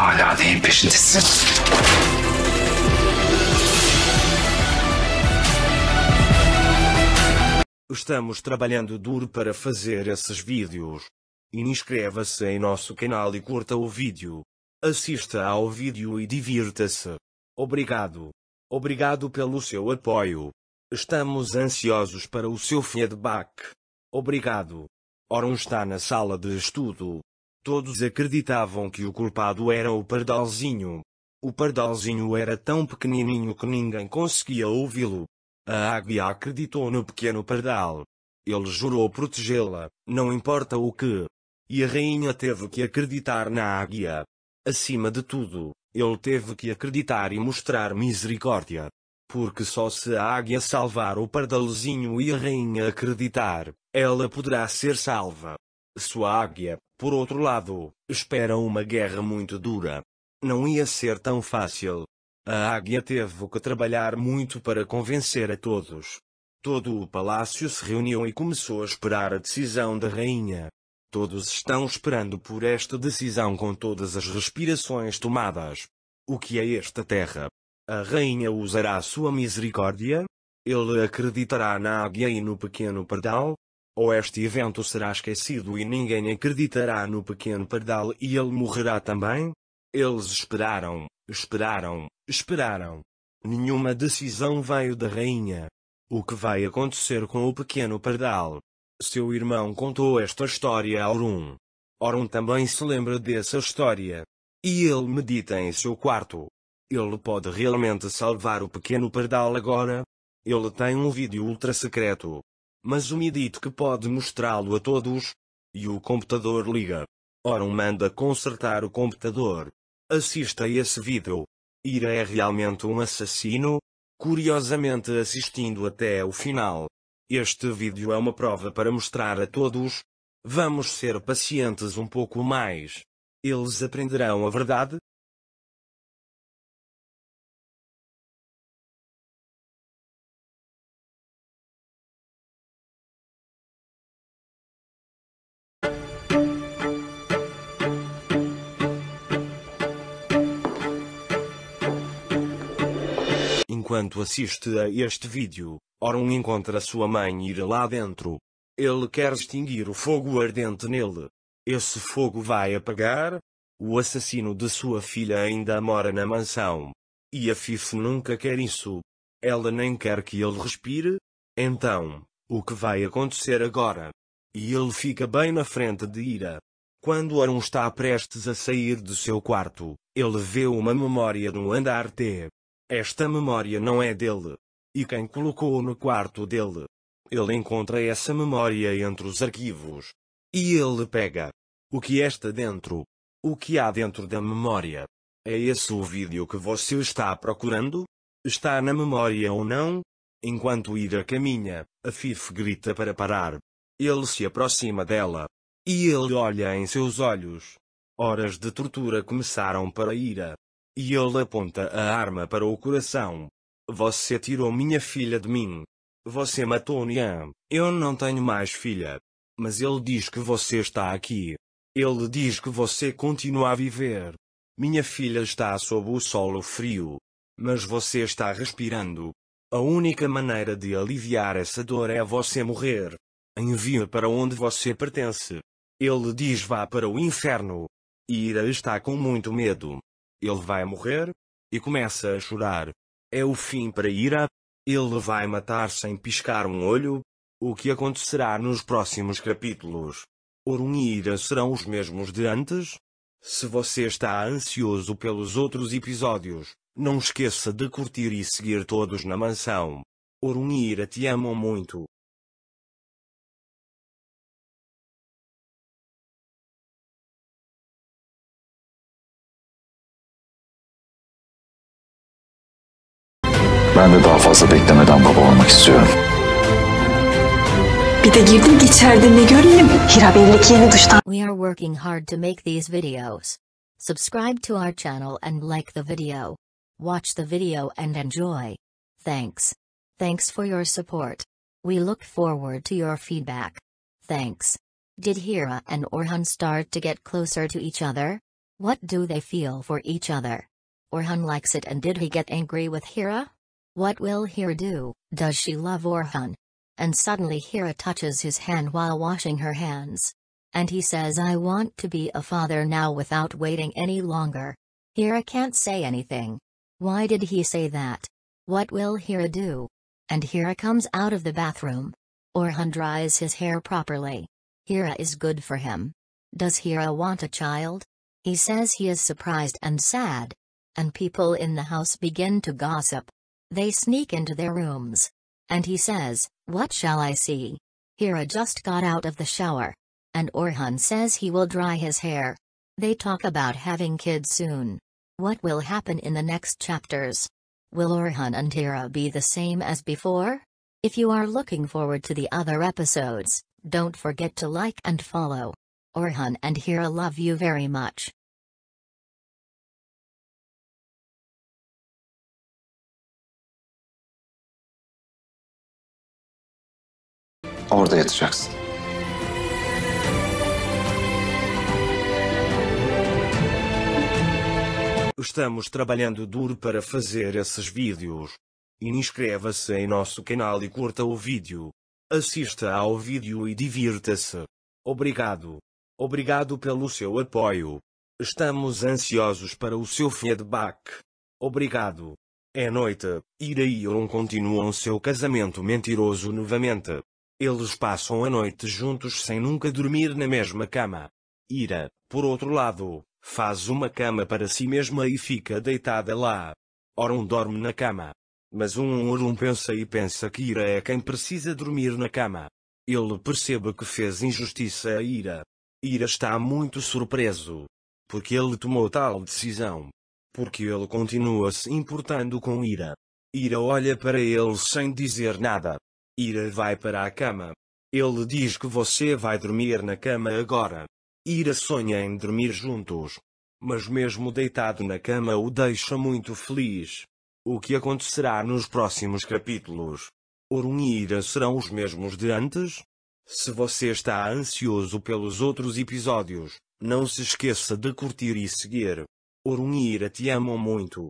Hala neyin peşindesin? Estamos trabalhando duro para fazer esses vídeos. Inscreva-se em nosso canal e curta o vídeo. Assista ao vídeo e divirta-se. Obrigado. Obrigado pelo seu apoio. Estamos ansiosos para o seu feedback. Obrigado. Oron está na sala de estudo. Todos acreditavam que o culpado era o pardalzinho. O pardalzinho era tão pequenininho que ninguém conseguia ouvi-lo. A águia acreditou no pequeno pardal. Ele jurou protegê-la, não importa o que. E a rainha teve que acreditar na águia. Acima de tudo, ele teve que acreditar e mostrar misericórdia. Porque só se a águia salvar o pardalzinho e a rainha acreditar, ela poderá ser salva. Sua águia, por outro lado, espera uma guerra muito dura. Não ia ser tão fácil. A águia teve que trabalhar muito para convencer a todos. Todo o palácio se reuniu e começou a esperar a decisão da rainha. Todos estão esperando por esta decisão com todas as respirações tomadas. O que é esta terra? A rainha usará sua misericórdia? Ele acreditará na águia e no pequeno pardal? ou este evento será esquecido e ninguém acreditará no pequeno pardal e ele morrerá também? Eles esperaram, esperaram, esperaram. Nenhuma decisão veio da rainha. O que vai acontecer com o pequeno pardal? Seu irmão contou esta história a Orun. Orun também se lembra dessa história. E ele medita em seu quarto. Ele pode realmente salvar o pequeno pardal agora? Ele tem um vídeo ultra secreto mas o midit que pode mostrá-lo a todos. E o computador liga. Ora, manda consertar o computador. Assista a esse vídeo. Ira é realmente um assassino? Curiosamente assistindo até o final. Este vídeo é uma prova para mostrar a todos. Vamos ser pacientes um pouco mais. Eles aprenderão a verdade? enquanto assiste a este vídeo, Orun encontra sua mãe ir lá dentro. Ele quer extinguir o fogo ardente nele. Esse fogo vai apagar? O assassino de sua filha ainda mora na mansão. E a Fif nunca quer isso. Ela nem quer que ele respire? Então, o que vai acontecer agora? E ele fica bem na frente de Ira. Quando Arun está prestes a sair de seu quarto, ele vê uma memória no andar T. Esta memória não é dele. E quem colocou no quarto dele? Ele encontra essa memória entre os arquivos. E ele pega. O que está dentro? O que há dentro da memória? É esse o vídeo que você está procurando? Está na memória ou não? Enquanto Ira caminha, a Fif grita para parar. Ele se aproxima dela. E ele olha em seus olhos. Horas de tortura começaram para Ira. E ele aponta a arma para o coração. Você tirou minha filha de mim. Você matou Nian. Eu não tenho mais filha. Mas ele diz que você está aqui. Ele diz que você continua a viver. Minha filha está sob o solo frio. Mas você está respirando. A única maneira de aliviar essa dor é você morrer. Envia para onde você pertence. Ele diz vá para o inferno. Ira está com muito medo. Ele vai morrer. E começa a chorar. É o fim para Ira. Ele vai matar sem piscar um olho. O que acontecerá nos próximos capítulos? Orun e Ira serão os mesmos de antes? Se você está ansioso pelos outros episódios, não esqueça de curtir e seguir todos na mansão. Orun e Ira te amam muito. Ben de daha fazla beklemeden baba olmak istiyorum. Bir de girdim ki içeride ne göreyim. Hira belli yeni duştan. We are working hard to make these videos. Subscribe to our channel and like the video. Watch the video and enjoy. Thanks. Thanks for your support. We look forward to your feedback. Thanks. Did Hira and Orhan start to get closer to each other? What do they feel for each other? Orhan likes it and did he get angry with Hira? What will Hira do? Does she love Orhan? And suddenly Hira touches his hand while washing her hands. And he says I want to be a father now without waiting any longer. Hira can't say anything. Why did he say that? What will Hira do? And Hira comes out of the bathroom. Orhan dries his hair properly. Hira is good for him. Does Hira want a child? He says he is surprised and sad. And people in the house begin to gossip. They sneak into their rooms. And he says, What shall I see? Hira just got out of the shower. And Orhan says he will dry his hair. They talk about having kids soon. What will happen in the next chapters? Will Orhan and Hira be the same as before? If you are looking forward to the other episodes, don't forget to like and follow. Orhan and Hira love you very much. Orada yatacaksın. Estamos trabalhando duro para fazer esses vídeos. Inscreva-se em nosso canal e curta o vídeo. Assista ao vídeo e divirta-se. Obrigado. Obrigado pelo seu apoio. Estamos ansiosos para o seu feedback. Obrigado. É noite, Ira e Oron continuam seu casamento mentiroso novamente. Eles passam a noite juntos sem nunca dormir na mesma cama. Ira, por outro lado, faz uma cama para si mesma e fica deitada lá. um dorme na cama. Mas um Orum pensa e pensa que Ira é quem precisa dormir na cama. Ele percebe que fez injustiça a Ira. Ira está muito surpreso. Porque ele tomou tal decisão. Porque ele continua se importando com Ira. Ira olha para ele sem dizer nada. Ira vai para a cama. Ele diz que você vai dormir na cama agora. Ira sonha em dormir juntos. Mas mesmo deitado na cama o deixa muito feliz. O que acontecerá nos próximos capítulos? Orun e Ira serão os mesmos de antes? Se você está ansioso pelos outros episódios, não se esqueça de curtir e seguir. Orun e Ira te amam muito.